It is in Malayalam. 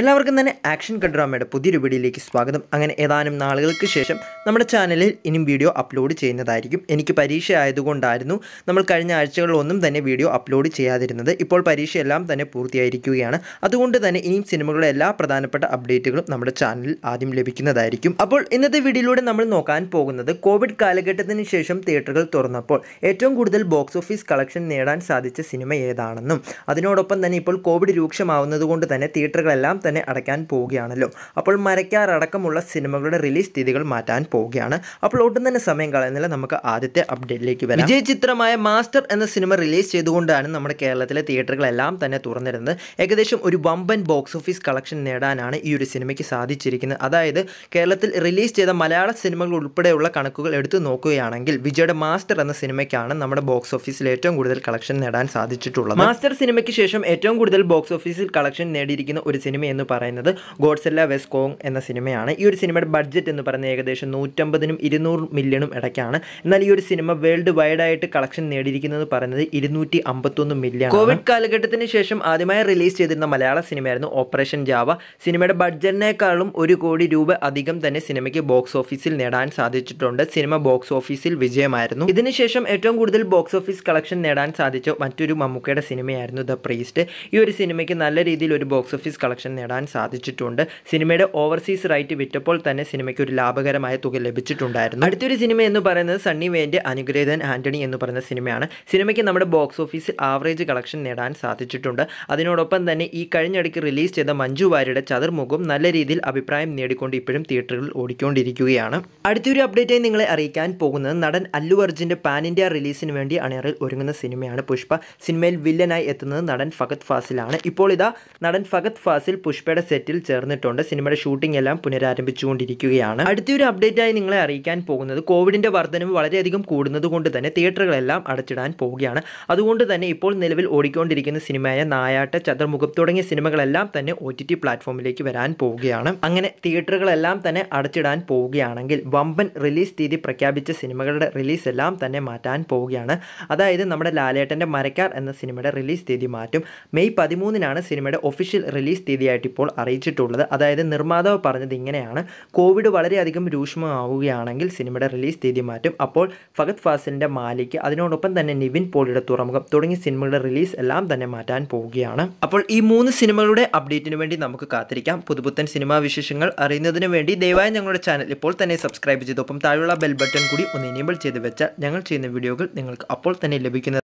എല്ലാവർക്കും തന്നെ ആക്ഷൻ കഡ്രാമയുടെ പുതിയൊരു വീഡിയോയിലേക്ക് സ്വാഗതം അങ്ങനെ ഏതാനും നാളുകൾക്ക് ശേഷം നമ്മുടെ ചാനലിൽ ഇനിയും വീഡിയോ അപ്ലോഡ് ചെയ്യുന്നതായിരിക്കും എനിക്ക് പരീക്ഷ ആയതുകൊണ്ടായിരുന്നു നമ്മൾ കഴിഞ്ഞ ആഴ്ചകളിലൊന്നും തന്നെ വീഡിയോ അപ്ലോഡ് ചെയ്യാതിരുന്നത് ഇപ്പോൾ പരീക്ഷയെല്ലാം തന്നെ പൂർത്തിയായിരിക്കുകയാണ് അതുകൊണ്ട് തന്നെ ഇനിയും സിനിമകളുടെ എല്ലാ പ്രധാനപ്പെട്ട അപ്ഡേറ്റുകളും നമ്മുടെ ചാനലിൽ ആദ്യം ലഭിക്കുന്നതായിരിക്കും അപ്പോൾ ഇന്നത്തെ വീഡിയോയിലൂടെ നമ്മൾ നോക്കാൻ പോകുന്നത് കോവിഡ് കാലഘട്ടത്തിന് ശേഷം തിയേറ്ററുകൾ തുറന്നപ്പോൾ ഏറ്റവും കൂടുതൽ ബോക്സ് ഓഫീസ് കളക്ഷൻ നേടാൻ സാധിച്ച സിനിമ ഏതാണെന്നും അതിനോടൊപ്പം തന്നെ ഇപ്പോൾ കോവിഡ് രൂക്ഷമാവുന്നതുകൊണ്ട് തന്നെ തിയേറ്ററുകളെല്ലാം തന്നെ അടയ്ക്കാൻ പോവുകയാണല്ലോ അപ്പോൾ മരക്കാറടക്കമുള്ള സിനിമകളുടെ റിലീസ് തീയതികൾ മാറ്റാൻ പോവുകയാണ് അപ്പോൾ ഒട്ടും തന്നെ സമയം കളയുന്നില്ല നമുക്ക് ആദ്യത്തെ അപ്ഡേറ്റിലേക്ക് വരാം വിജയ ചിത്രമായ മാസ്റ്റർ എന്ന സിനിമ റിലീസ് ചെയ്തുകൊണ്ടാണ് നമ്മുടെ കേരളത്തിലെ തിയേറ്ററുകളെല്ലാം തന്നെ തുറന്നിരുന്നത് ഏകദേശം ഒരു വമ്പൻ ബോക്സ് ഓഫീസ് കളക്ഷൻ നേടാനാണ് ഈ ഒരു സിനിമയ്ക്ക് സാധിച്ചിരിക്കുന്നത് അതായത് കേരളത്തിൽ റിലീസ് ചെയ്ത മലയാള സിനിമകൾ ഉൾപ്പെടെയുള്ള കണക്കുകൾ എടുത്തു നോക്കുകയാണെങ്കിൽ വിജയുടെ മാസ്റ്റർ എന്ന സിനിമയ്ക്കാണ് നമ്മുടെ ബോക്സ് ഓഫീസിൽ ഏറ്റവും കൂടുതൽ കളക്ഷൻ നേടാൻ സാധിച്ചിട്ടുള്ളത് മാസ്റ്റർ സിനിമയ്ക്ക് ശേഷം ഏറ്റവും കൂടുതൽ ബോക്സ് ഓഫീസിൽ കളക്ഷൻ നേടിയിരിക്കുന്ന ഒരു സിനിമ എന്ന് പറയുന്നത് ഗോഡ്സെല്ല വെസ് കോങ് എന്ന സിനിമയാണ് ഈ ഒരു സിനിമയുടെ ബഡ്ജറ്റ് എന്ന് പറയുന്നത് ഏകദേശം നൂറ്റമ്പതിനും ഇരുന്നൂറ് മില്യണും ഇടയ്ക്കാണ് എന്നാൽ ഈ ഒരു സിനിമ വേൾഡ് വൈഡ് ആയിട്ട് കളക്ഷൻ നേടിയിരിക്കുന്നത് പറയുന്നത് ഇരുന്നൂറ്റി അമ്പത്തൊന്ന് മില്യൺ കോവിഡ് കാലഘട്ടത്തിന് ശേഷം ആദ്യമായി റിലീസ് ചെയ്തിരുന്ന മലയാള സിനിമയായിരുന്നു ഓപ്പറേഷൻ ജാവ സിനിമയുടെ ബഡ്ജറ്റിനേക്കാളും ഒരു കോടി രൂപ അധികം തന്നെ സിനിമയ്ക്ക് ബോക്സ് ഓഫീസിൽ നേടാൻ സാധിച്ചിട്ടുണ്ട് സിനിമ ബോക്സ് ഓഫീസിൽ വിജയമായിരുന്നു ഇതിനുശേഷം ഏറ്റവും കൂടുതൽ ബോക്സ് ഓഫീസ് കളക്ഷൻ നേടാൻ സാധിച്ച മറ്റൊരു മമ്മൂക്കയുടെ സിനിമയായിരുന്നു ദ പ്രീസ്റ്റ് ഈ ഒരു സിനിമയ്ക്ക് നല്ല രീതിയിൽ ഒരു ബോക്സ് ഓഫീസ് കളക്ഷൻ നേടാൻ സാധിച്ചിട്ടുണ്ട് സിനിമയുടെ ഓവർസീസ് റൈറ്റ് വിറ്റപ്പോൾ തന്നെ സിനിമയ്ക്ക് ഒരു ലാഭകരമായ തുക ലഭിച്ചിട്ടുണ്ടായിരുന്നു അടുത്തൊരു സിനിമ എന്ന് പറയുന്നത് സണ്ണി വേൻ്റെ അനുഗ്രഹൻ ആൻ്റണി എന്ന് പറയുന്ന സിനിമയാണ് സിനിമയ്ക്ക് നമ്മുടെ ബോക്സ് ഓഫീസിൽ ആവറേജ് കളക്ഷൻ നേടാൻ സാധിച്ചിട്ടുണ്ട് അതിനോടൊപ്പം തന്നെ ഈ കഴിഞ്ഞിടയ്ക്ക് റിലീസ് ചെയ്ത മഞ്ജു വാര്യയുടെ ചതുർമുഖം നല്ല രീതിയിൽ അഭിപ്രായം നേടിക്കൊണ്ട് ഇപ്പോഴും തിയേറ്ററുകളിൽ ഓടിക്കൊണ്ടിരിക്കുകയാണ് അടുത്തൊരു അപ്ഡേറ്റായി നിങ്ങളെ അറിയിക്കാൻ പോകുന്നത് നടൻ അല്ലു അർജുൻ്റെ പാൻ ഇന്ത്യ റിലീസിന് വേണ്ടി അണിയറിൽ ഒരുങ്ങുന്ന സിനിമയാണ് പുഷ്പ സിനിമയിൽ വില്ലനായി എത്തുന്നത് നടൻ ഫഗത് ഫാസിലാണ് ഇപ്പോൾ ഇതാ നടൻ ഫഗത് ഫാസിൽ പുഷ്പയുടെ സെറ്റിൽ ചേർന്നിട്ടുണ്ട് സിനിമയുടെ ഷൂട്ടിംഗ് എല്ലാം പുനരാരംഭിച്ചുകൊണ്ടിരിക്കുകയാണ് അടുത്തൊരു അപ്ഡേറ്റ് ആയി നിങ്ങളെ അറിയിക്കാൻ പോകുന്നത് കോവിഡിന്റെ വർധനവ് വളരെയധികം കൂടുന്നത് കൊണ്ട് തന്നെ തിയേറ്ററുകളെല്ലാം അടച്ചിടാൻ പോവുകയാണ് അതുകൊണ്ട് തന്നെ ഇപ്പോൾ നിലവിൽ ഓടിക്കൊണ്ടിരിക്കുന്ന സിനിമയായ നായാട്ട് ചതുർമുഖം തുടങ്ങിയ സിനിമകളെല്ലാം തന്നെ ഒ ടി ടി പ്ലാറ്റ്ഫോമിലേക്ക് വരാൻ പോവുകയാണ് അങ്ങനെ തിയേറ്ററുകളെല്ലാം തന്നെ അടച്ചിടാൻ പോവുകയാണെങ്കിൽ വമ്പൻ റിലീസ് തീയതി പ്രഖ്യാപിച്ച സിനിമകളുടെ റിലീസ് എല്ലാം തന്നെ മാറ്റാൻ പോവുകയാണ് അതായത് നമ്മുടെ ലാലേട്ടൻ്റെ മരക്കാർ എന്ന സിനിമയുടെ റിലീസ് തീയതി മാറ്റും മെയ് പതിമൂന്നിനാണ് സിനിമയുടെ ഒഫീഷ്യൽ റിലീസ് തീയതിയായിട്ട് കൃത്യമായിട്ട് ഇപ്പോൾ അറിയിച്ചിട്ടുള്ളത് അതായത് നിർമ്മാതാവ് പറഞ്ഞത് ഇങ്ങനെയാണ് കോവിഡ് വളരെയധികം രൂക്ഷമാവുകയാണെങ്കിൽ സിനിമയുടെ റിലീസ് തീയതി മാറ്റും അപ്പോൾ ഫഗത് ഫാസിലിൻ്റെ മാലിക്ക് അതിനോടൊപ്പം തന്നെ നിവിൻ പോളിയുടെ തുറമുഖം തുടങ്ങിയ സിനിമകളുടെ റിലീസ് എല്ലാം തന്നെ മാറ്റാൻ പോവുകയാണ് അപ്പോൾ ഈ മൂന്ന് സിനിമകളുടെ അപ്ഡേറ്റിന് വേണ്ടി നമുക്ക് കാത്തിരിക്കാം പുതുപുത്തൻ സിനിമാ വിശേഷങ്ങൾ അറിയുന്നതിന് വേണ്ടി ദയവായി ഞങ്ങളുടെ ചാനൽ ഇപ്പോൾ തന്നെ സബ്സ്ക്രൈബ് ചെയ്തൊപ്പം താഴെയുള്ള ബെൽ ബട്ടൺ കൂടി ഒന്ന് എനേബിൾ ചെയ്ത് വെച്ചാൽ ഞങ്ങൾ ചെയ്യുന്ന വീഡിയോകൾ നിങ്ങൾക്ക് അപ്പോൾ തന്നെ ലഭിക്കുന്നത്